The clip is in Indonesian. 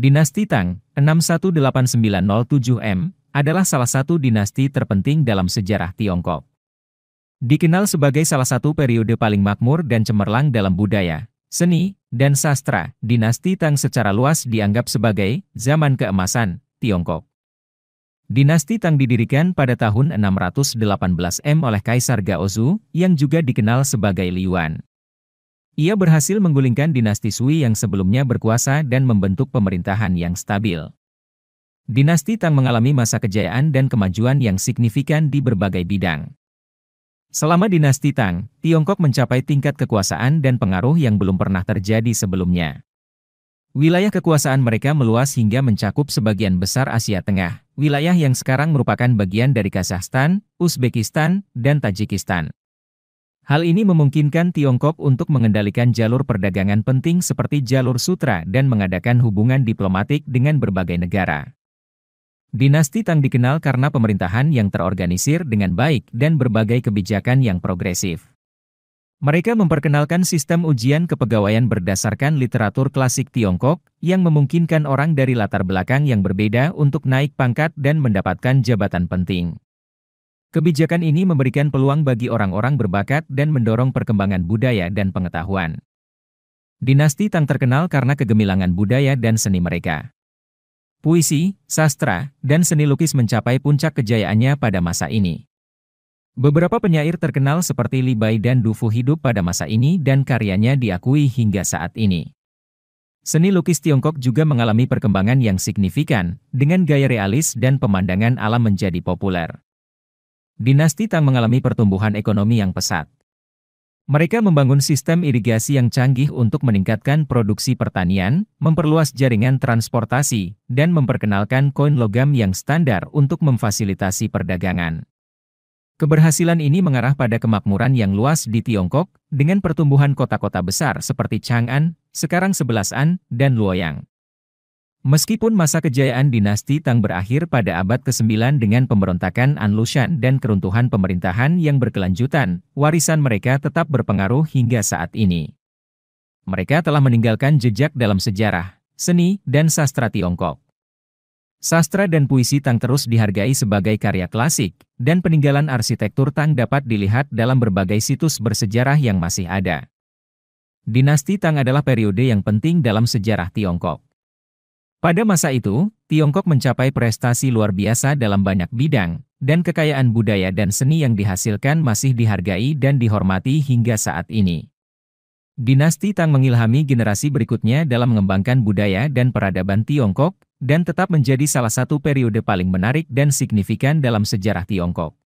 Dinasti Tang, 618907M, adalah salah satu dinasti terpenting dalam sejarah Tiongkok. Dikenal sebagai salah satu periode paling makmur dan cemerlang dalam budaya, seni, dan sastra, dinasti Tang secara luas dianggap sebagai zaman keemasan Tiongkok. Dinasti Tang didirikan pada tahun 618 M oleh Kaisar Gaozu, yang juga dikenal sebagai Liyuan. Ia berhasil menggulingkan dinasti Sui yang sebelumnya berkuasa dan membentuk pemerintahan yang stabil. Dinasti Tang mengalami masa kejayaan dan kemajuan yang signifikan di berbagai bidang. Selama dinasti Tang, Tiongkok mencapai tingkat kekuasaan dan pengaruh yang belum pernah terjadi sebelumnya. Wilayah kekuasaan mereka meluas hingga mencakup sebagian besar Asia Tengah, wilayah yang sekarang merupakan bagian dari Kazakhstan, Uzbekistan, dan Tajikistan. Hal ini memungkinkan Tiongkok untuk mengendalikan jalur perdagangan penting seperti jalur sutra dan mengadakan hubungan diplomatik dengan berbagai negara. Dinasti Tang dikenal karena pemerintahan yang terorganisir dengan baik dan berbagai kebijakan yang progresif. Mereka memperkenalkan sistem ujian kepegawaian berdasarkan literatur klasik Tiongkok, yang memungkinkan orang dari latar belakang yang berbeda untuk naik pangkat dan mendapatkan jabatan penting. Kebijakan ini memberikan peluang bagi orang-orang berbakat dan mendorong perkembangan budaya dan pengetahuan. Dinasti Tang terkenal karena kegemilangan budaya dan seni mereka. Puisi, sastra, dan seni lukis mencapai puncak kejayaannya pada masa ini. Beberapa penyair terkenal seperti Li Bai dan Du Fu hidup pada masa ini dan karyanya diakui hingga saat ini. Seni lukis Tiongkok juga mengalami perkembangan yang signifikan, dengan gaya realis dan pemandangan alam menjadi populer. Dinasti Tang mengalami pertumbuhan ekonomi yang pesat. Mereka membangun sistem irigasi yang canggih untuk meningkatkan produksi pertanian, memperluas jaringan transportasi, dan memperkenalkan koin logam yang standar untuk memfasilitasi perdagangan. Keberhasilan ini mengarah pada kemakmuran yang luas di Tiongkok, dengan pertumbuhan kota-kota besar seperti Chang'an, sekarang Sebelasan, dan Luoyang. Meskipun masa kejayaan dinasti Tang berakhir pada abad ke-9 dengan pemberontakan An Lushan dan keruntuhan pemerintahan yang berkelanjutan, warisan mereka tetap berpengaruh hingga saat ini. Mereka telah meninggalkan jejak dalam sejarah, seni, dan sastra Tiongkok. Sastra dan puisi Tang terus dihargai sebagai karya klasik, dan peninggalan arsitektur Tang dapat dilihat dalam berbagai situs bersejarah yang masih ada. Dinasti Tang adalah periode yang penting dalam sejarah Tiongkok. Pada masa itu, Tiongkok mencapai prestasi luar biasa dalam banyak bidang, dan kekayaan budaya dan seni yang dihasilkan masih dihargai dan dihormati hingga saat ini. Dinasti Tang mengilhami generasi berikutnya dalam mengembangkan budaya dan peradaban Tiongkok, dan tetap menjadi salah satu periode paling menarik dan signifikan dalam sejarah Tiongkok.